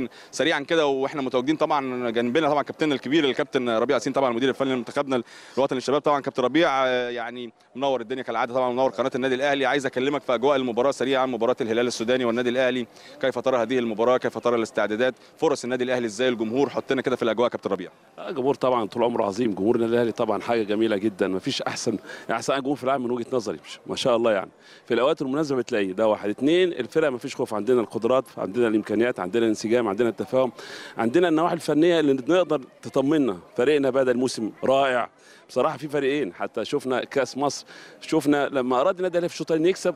ممكن سريعا كده واحنا متواجدين طبعا جنبنا طبعا كابتننا الكبير الكابتن ربيع ياسين طبعا المدير الفني لمنتخبنا الوطني للشباب طبعا كابتن ربيع آه، يعني منور الدنيا كالعاده طبعا منور قناه النادي الاهلي عايز اكلمك في اجواء المباراه سريعا مباراه الهلال السوداني والنادي الاهلي كيف ترى هذه المباراه كيف ترى الاستعدادات فرص النادي الاهلي ازاي الجمهور حطنا كده في الاجواء كابتن ربيع آه، جمهور طبعا طول عمره عظيم جمهور النادي الاهلي طبعا حاجه جميله جدا ما فيش احسن يعني احسن جمهور في العالم من وجهه نظري ما شاء الله يعني في الاوقات المناسبه بتلاقيه ده واحد اثنين الفرقه ما فيش خوف عندنا القدرات عندنا الامكانيات عندنا الانسجام عندنا التفاهم عندنا النواحي الفنيه اللي نقدر تطمنا فريقنا بدا الموسم رائع بصراحه في فريقين حتى شفنا كاس مصر شفنا لما اراد النادي الاهلي في الشوط يكسب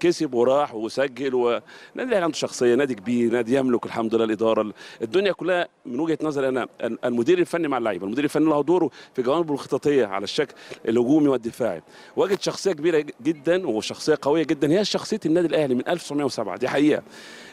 كسب وراح وسجل ونادي الاهلي عنده شخصيه نادي كبير نادي يملك الحمد لله الاداره الدنيا كلها من وجهه نظري انا المدير الفني مع اللعيبه المدير الفني له دوره في جوانبه الخططيه على الشكل الهجومي والدفاعي واجد شخصيه كبيره جدا وشخصيه قويه جدا هي شخصيه النادي الاهلي من 1907 دي حقيقه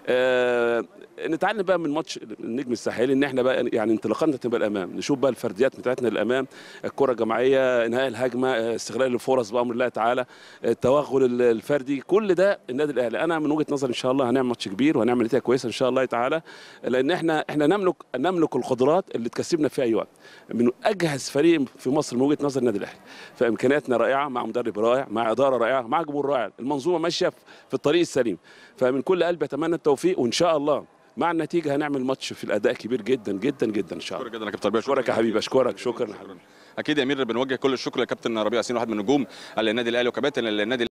آه نتعلم بقى من ماتش النجم الساحلي ان احنا بقى يعني انطلاقاتنا تبقى الامام نشوف بقى الفرديات بتاعتنا للامام الكره الجماعيه انهاء الهجمه آه، استغلال الفرص بامر الله تعالى آه، التوغل الفردي كل ده النادي الاهلي انا من وجهه نظري ان شاء الله هنعمل ماتش كبير وهنعمل نتيجه كويسه ان شاء الله تعالى لان احنا احنا نملك نملك القدرات اللي تكسبنا في اي وقت من اجهز فريق في مصر من وجهه نظر النادي الاهلي فامكانياتنا رائعه مع مدرب رائع مع اداره رائعه مع جمهور رائع المنظومه ماشيه في الطريق السليم فمن كل قلبي اتمنى التوفيق وان شاء الله مع النتيجه هنعمل ماتش في الاداء كبير جدا جدا جدا ان شاء الله شكرا جدا يا كابتن ربيع شكرا يا حبيبي اشكرك شكرا اكيد يا امير بنوجه كل الشكر لكابتن ربيع ياسين واحد من نجوم النادي الاهلي وكباتن النادي